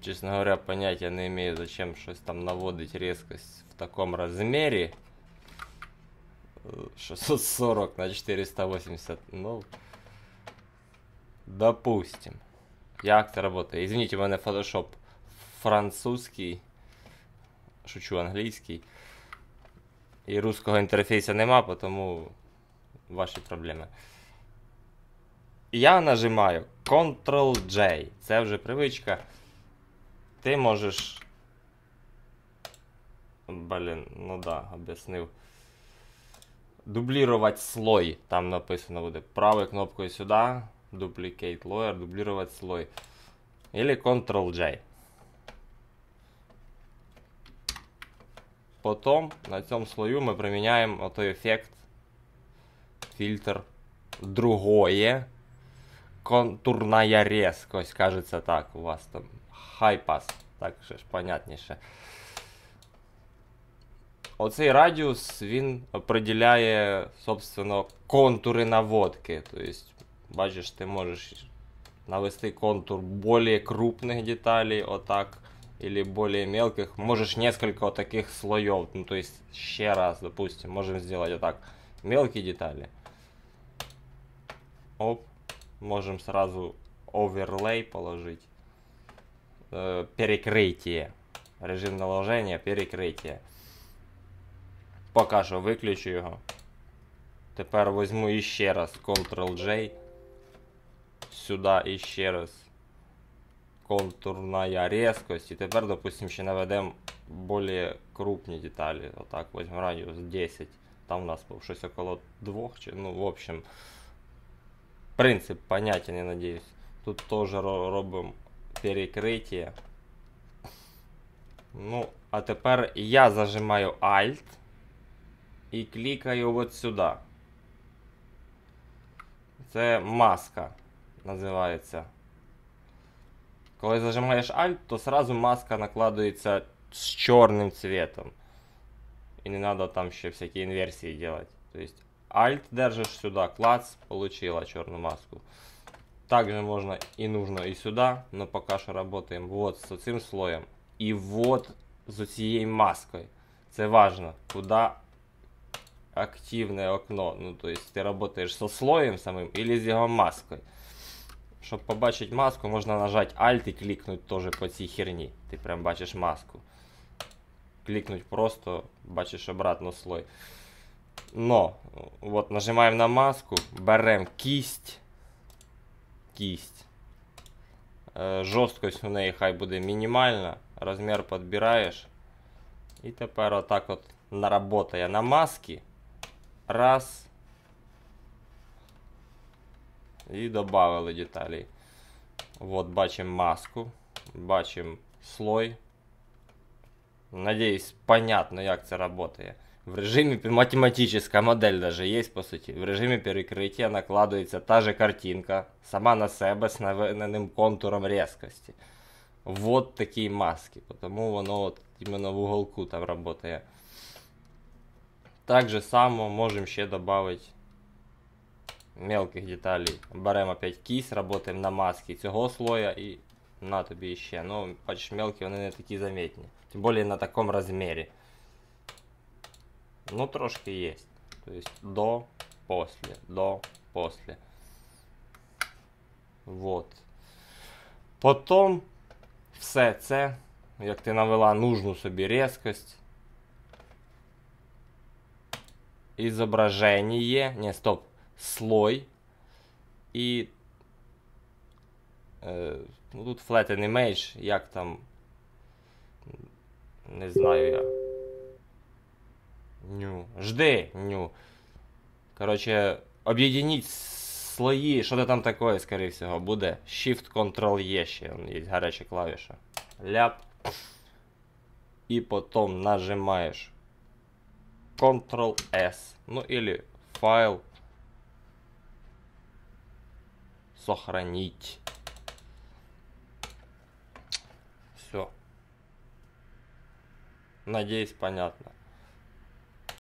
Честно говоря, понятия не имею, зачем что-то там наводить резкость в таком размере. 640 э, на 480, ну, допустим. Як це працює? Извините, у мене Photoshop французький, шучу англійський. І русского інтерфейсу нема, тому ваші проблеми. Я нажимаю Ctrl-J. Це вже привичка. Ти можеш. Блін, ну да, об'яснив. Дублірувати слой. Там написано буде. Правою кнопкою сюди. Duplicate layer, дублірувати слой. Или Ctrl-J. Потом на цьому слою ми приміняємо отой ефект. Фильтр. Другое. Контурная резкость, кажется так у вас там хайпас. Так же ж понятніше. Оцей радіус він определяє, собственно, контури наводки. Тобто, бачиш, ти можеш навести контур більш крупних деталей, отак, или більш мелких. Можеш несколько таких слоев. Ну, то есть, ще раз, допустим, можемо зробити отак. Мелкі деталі. Оп. Можемо сразу оверлей положить э, перекритие. Режим наложения перекрытие Поки що виключу його. Тепер візьму іще раз Ctrl-J. сюда еще раз. контурная резкость и теперь допустим еще наведем более крупные детали вот так візьмемо радиус 10. Там у нас був щось около 2. ну, в общем, принцип понятен, я надеюсь Тут тоже робим перекритие. Ну, а тепер я зажимаю Alt і клікаю от сюди. Це маска називається. Коли зажимаєш Alt, то сразу маска накладується з чорним цветом. І не треба там ще всякі інверсії делать. То есть Alt держиш сюди, клац, получила чорну маску. Также можно и нужно и сюда, но пока что работаем вот с цим слоем и вот з цією маской, это важно, куда активное окно. Ну, то есть ты работаешь со слоем самим или з його маскою. Щоб побачити маску, можно нажать Alt и кликнуть тоже по цій херни, ты прям бачишь маску. кликнуть просто, бачишь обратно слой. Но, вот нажимаем на маску, берем кисть кисть э, жесткость у неї хай буде мінімальна. Розмір підбираєш. І вот отак от наработає а на маски. Раз. І додали деталей вот бачим маску. бачим слой. надеюсь понятно, як це работает в режиме математическая модель даже есть по сути В режиме перекрытия накладывается та же картинка, сама на себе с наведеним контуром резкости Вот такие маски. потому воно вот именно в уголку там працює. Так же само можем еще добавить мелких деталей. берем опять кисть работаем на маски цього слоя и на тобі ще. Ну, бачиш, мелкі вони не такі заметні. Тим більше на таком размере Ну, трошки є. есть тобто, до, после. до, после. Вот. Потом все це, як ти навела нужну собі різкость. Ізображення. Ні, стоп, слой. І. Е, ну, Тут flatten image, як там. Не знаю я. ню, жди, ню. Короче, объединить слои, что то там такое, скорее всего, будет. Shift Ctrl E ще, є гаряча клавіша. Ляп. И потом нажимаешь Ctrl S. Ну или файл. Сохранить. Все. Надеюсь, понятно.